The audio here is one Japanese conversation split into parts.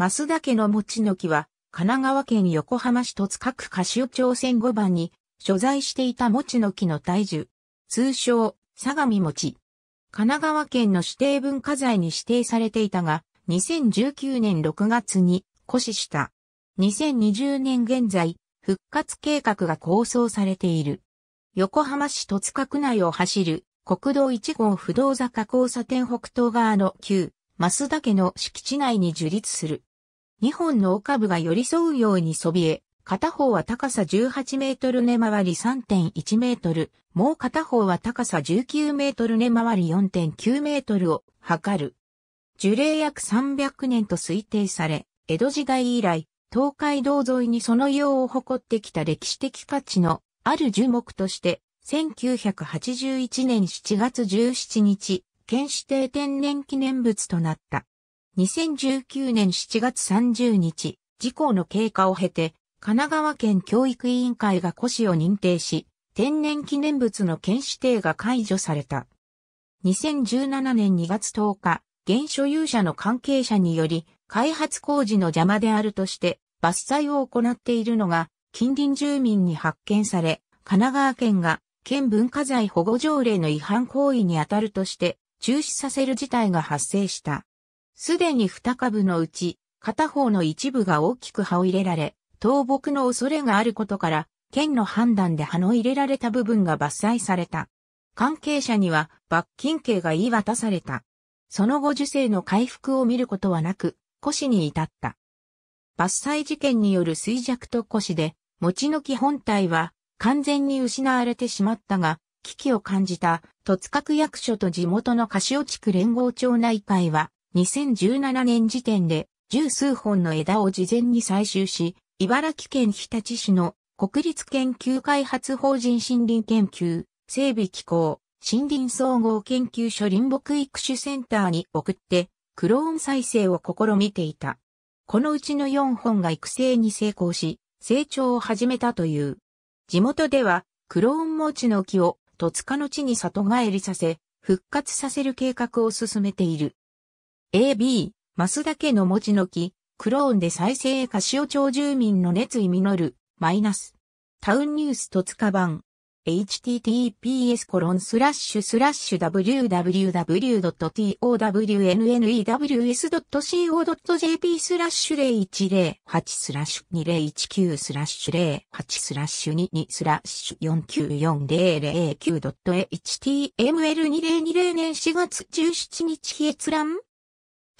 増田家の餅の木は、神奈川県横浜市戸塚区歌手町線5番に、所在していた餅の木の大樹。通称、相模餅。神奈川県の指定文化財に指定されていたが、2019年6月に、古死した。2020年現在、復活計画が構想されている。横浜市戸塚区内を走る国道1号不動坂交差点北東側の旧、増田家の敷地内に樹立する。2本の丘部が寄り添うようにそびえ、片方は高さ18メートル根回り3.1メートル、もう片方は高さ19メートル根回り4.9メートルを測る。樹齢約300年と推定され、江戸時代以来、東海道沿いにその用を誇ってきた歴史的価値のある樹木として、1981年7月17日、県指定天然記念物となった。2019年7月30日、事故の経過を経て、神奈川県教育委員会が古紙を認定し、天然記念物の県指定が解除された。2017年2月10日、現所有者の関係者により、開発工事の邪魔であるとして、伐採を行っているのが、近隣住民に発見され、神奈川県が、県文化財保護条例の違反行為にあたるとして、中止させる事態が発生した。すでに二株のうち、片方の一部が大きく葉を入れられ、倒木の恐れがあることから、県の判断で葉の入れられた部分が伐採された。関係者には罰金刑が言い渡された。その後受精の回復を見ることはなく、古紙に至った。伐採事件による衰弱と古紙で、餅の木本体は完全に失われてしまったが、危機を感じた、戸塚区役所と地元の柏地区連合町内会は、2017年時点で十数本の枝を事前に採集し、茨城県日立市の国立研究開発法人森林研究、整備機構、森林総合研究所林木育種センターに送って、クローン再生を試みていた。このうちの4本が育成に成功し、成長を始めたという。地元では、クローンモーの木を戸塚の地に里帰りさせ、復活させる計画を進めている。AB、マスダけの持ちの木、クローンで再生カシオ町住民の熱意実る、マイナス。タウンニュースと塚版。https コロンスラッシュスラッシュ www.townnews.co.jp スラッシュ0108スラッシュ2019スラッシュ08スラッシュ22スラッシュ 4940009.html2020 年4月17日閲覧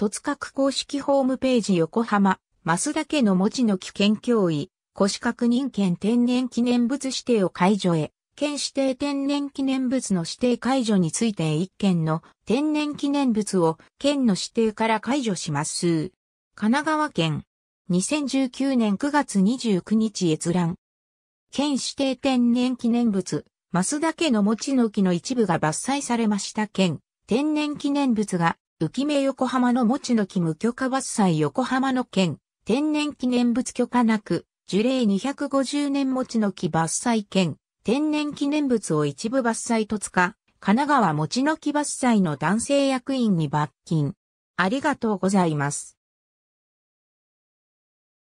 戸塚区公式ホームページ横浜、増田家の文字の危険脅威、腰確認県天然記念物指定を解除へ、県指定天然記念物の指定解除について1件の天然記念物を県の指定から解除します。神奈川県、2019年9月29日閲覧。県指定天然記念物、増田家の餅の木の一部が伐採されました県、天然記念物が浮目横浜の持の木無許可伐採横浜の県、天然記念物許可なく、樹齢250年持の木伐採県、天然記念物を一部伐採と塚、神奈川持の木伐採の男性役員に罰金。ありがとうございます。